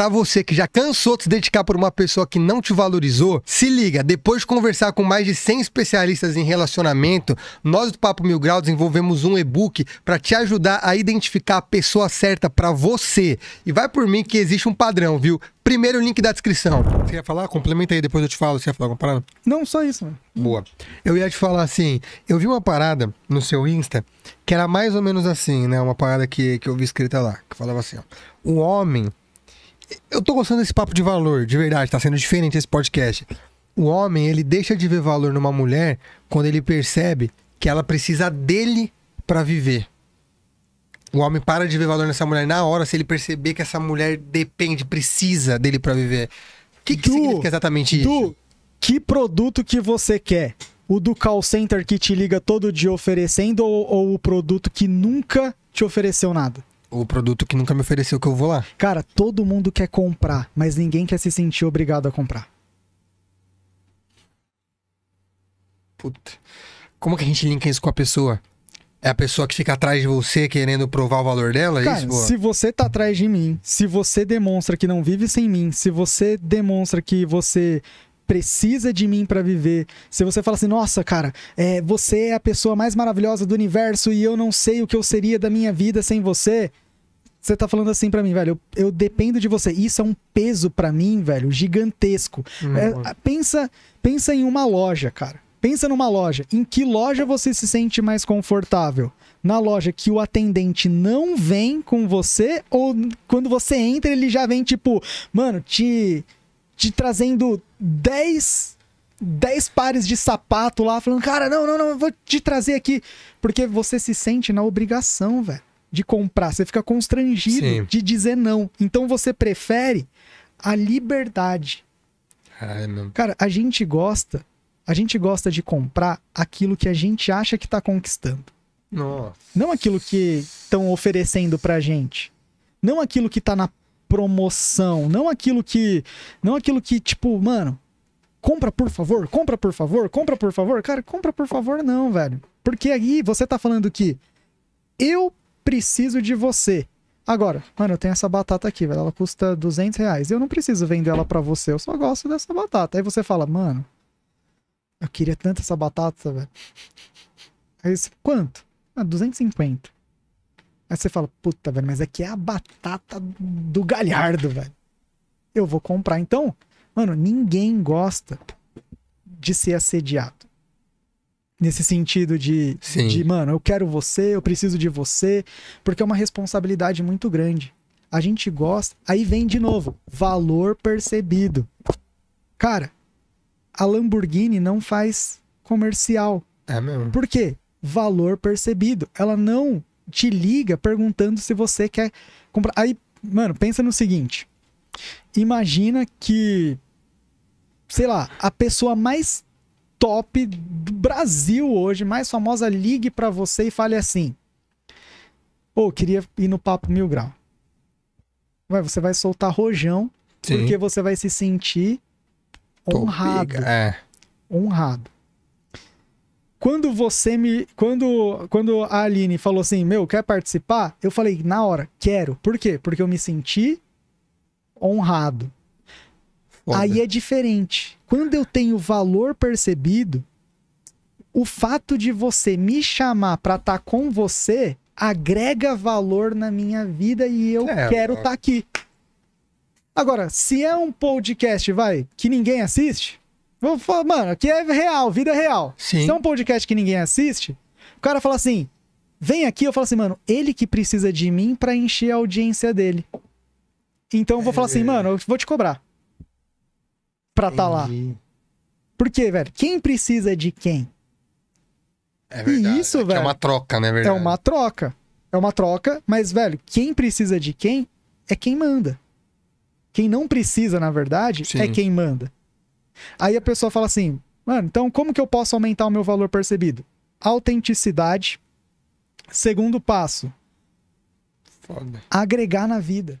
para você que já cansou de se dedicar por uma pessoa que não te valorizou, se liga, depois de conversar com mais de 100 especialistas em relacionamento, nós do Papo Mil Grau desenvolvemos um e-book para te ajudar a identificar a pessoa certa para você. E vai por mim que existe um padrão, viu? Primeiro link da descrição. Você ia falar? Complementa aí, depois eu te falo. Você ia falar alguma parada? Não, só isso, mano. Boa. Eu ia te falar assim, eu vi uma parada no seu Insta que era mais ou menos assim, né? Uma parada que, que eu vi escrita lá, que falava assim, ó. O homem eu tô gostando desse papo de valor, de verdade, tá sendo diferente esse podcast. O homem, ele deixa de ver valor numa mulher quando ele percebe que ela precisa dele para viver. O homem para de ver valor nessa mulher na hora se ele perceber que essa mulher depende, precisa dele para viver. O que, que du, significa exatamente du, isso? Que produto que você quer? O do call center que te liga todo dia oferecendo ou, ou o produto que nunca te ofereceu nada? o produto que nunca me ofereceu que eu vou lá. Cara, todo mundo quer comprar, mas ninguém quer se sentir obrigado a comprar. Puta. Como que a gente linka isso com a pessoa? É a pessoa que fica atrás de você querendo provar o valor dela? É cara, isso, se você tá atrás de mim, se você demonstra que não vive sem mim, se você demonstra que você precisa de mim para viver, se você fala assim, nossa, cara, é, você é a pessoa mais maravilhosa do universo e eu não sei o que eu seria da minha vida sem você, você tá falando assim para mim, velho, eu, eu, dependo de você. Isso é um peso para mim, velho, gigantesco. Hum, é, pensa, pensa em uma loja, cara. Pensa numa loja. Em que loja você se sente mais confortável? Na loja que o atendente não vem com você ou quando você entra ele já vem tipo, mano, te te trazendo 10 10 pares de sapato lá, falando, cara, não, não, não, vou te trazer aqui, porque você se sente na obrigação, velho de comprar, você fica constrangido Sim. de dizer não. Então você prefere a liberdade. Ai, Cara, a gente gosta, a gente gosta de comprar aquilo que a gente acha que está conquistando. Nossa. Não aquilo que estão oferecendo pra gente. Não aquilo que está na promoção, não aquilo que, não aquilo que tipo, mano, compra por favor, compra por favor, compra por favor. Cara, compra por favor não, velho. Porque aí você tá falando que eu preciso de você. Agora, mano, eu tenho essa batata aqui, velho. Ela custa 200 reais. Eu não preciso vender ela pra você, eu só gosto dessa batata. Aí você fala, mano, eu queria tanto essa batata, velho. Aí você, quanto? Ah, 250. Aí você fala, puta, velho, mas aqui é, é a batata do galhardo, velho. Eu vou comprar. Então, mano, ninguém gosta de ser assediado nesse sentido de, Sim. de, mano, eu quero você, eu preciso de você, porque é uma responsabilidade muito grande. A gente gosta, aí vem de novo, valor percebido. Cara, a Lamborghini não faz comercial. É mesmo. Por quê? Valor percebido. Ela não te liga perguntando se você quer comprar. Aí, mano, pensa no seguinte. Imagina que sei lá, a pessoa mais top do Brasil hoje, mais famosa, ligue para você e fale assim: Pô, queria ir no Papo Mil Grau. Ué, você vai soltar rojão, Sim. porque você vai se sentir honrado. É. Honrado. Quando você me. Quando, quando a Aline falou assim, meu, quer participar? Eu falei, na hora, quero. Por quê? Porque eu me senti honrado. Aí é diferente. Quando eu tenho valor percebido, o fato de você me chamar para estar tá com você agrega valor na minha vida e eu é, quero estar tá aqui. Agora, se é um podcast, vai, que ninguém assiste, vou falar, mano, aqui é real, vida real. Sim. Se é um podcast que ninguém assiste, o cara fala assim: vem aqui, eu falo assim, mano, ele que precisa de mim para encher a audiência dele. Então eu vou é... falar assim, mano, eu vou te cobrar pra estar tá lá. Por quê, velho? Quem precisa é de quem? É verdade. E isso, é, é velho. É uma troca, né, verdade? É, é uma troca. É uma troca, mas, velho, quem precisa de quem é quem manda. Quem não precisa, na verdade, Sim. é quem manda. Aí a pessoa fala assim, mano, então como que eu posso aumentar o meu valor percebido? Autenticidade. Segundo passo. Foda. Agregar na vida.